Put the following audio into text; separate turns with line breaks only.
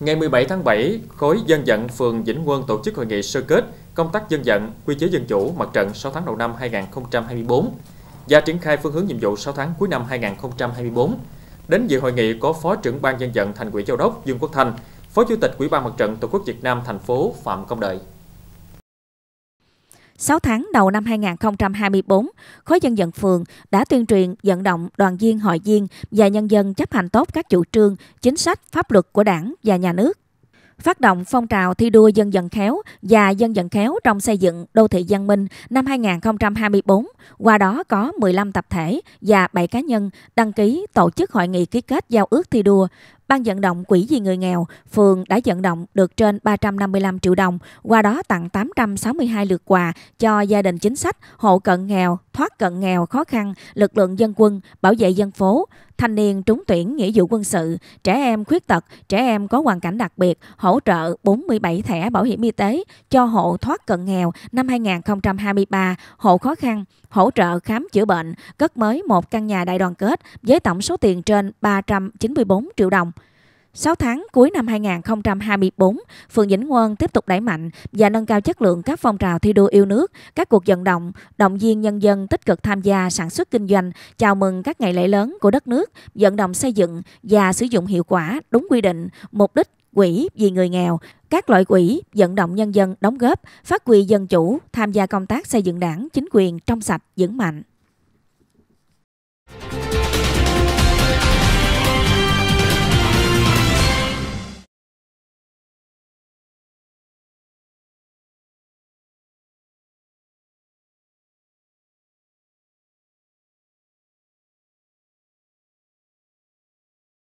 Ngày 17 tháng 7, khối dân vận phường Vĩnh Quân tổ chức hội nghị sơ kết công tác dân vận, quy chế dân chủ mặt trận 6 tháng đầu năm 2024 và triển khai phương hướng nhiệm vụ 6 tháng cuối năm 2024. Đến dự hội nghị có Phó trưởng ban dân vận Thành ủy Châu Đốc Dương Quốc Thanh, Phó Chủ tịch Ủy ban Mặt trận Tổ quốc Việt Nam thành phố Phạm Công Đợi.
6 tháng đầu năm 2024, khối dân dân phường đã tuyên truyền vận động đoàn viên hội viên và nhân dân chấp hành tốt các chủ trương, chính sách, pháp luật của đảng và nhà nước phát động phong trào thi đua dân dân khéo và dân dân khéo trong xây dựng đô thị văn minh năm 2024, qua đó có 15 tập thể và 7 cá nhân đăng ký tổ chức hội nghị ký kết giao ước thi đua Ban vận động quỹ vì người nghèo, phường đã vận động được trên 355 triệu đồng, qua đó tặng 862 lượt quà cho gia đình chính sách, hộ cận nghèo, thoát cận nghèo khó khăn, lực lượng dân quân, bảo vệ dân phố, thanh niên trúng tuyển nghĩa vụ quân sự, trẻ em khuyết tật, trẻ em có hoàn cảnh đặc biệt, hỗ trợ 47 thẻ bảo hiểm y tế cho hộ thoát cận nghèo năm 2023, hộ khó khăn, hỗ trợ khám chữa bệnh, cất mới một căn nhà đại đoàn kết với tổng số tiền trên 394 triệu đồng. 6 tháng cuối năm 2024, phường Vĩnh Quân tiếp tục đẩy mạnh và nâng cao chất lượng các phong trào thi đua yêu nước, các cuộc vận động, động viên nhân dân tích cực tham gia sản xuất kinh doanh, chào mừng các ngày lễ lớn của đất nước, vận động xây dựng và sử dụng hiệu quả đúng quy định, mục đích quỹ vì người nghèo, các loại quỹ vận động nhân dân đóng góp, phát huy dân chủ, tham gia công tác xây dựng đảng, chính quyền trong sạch vững mạnh.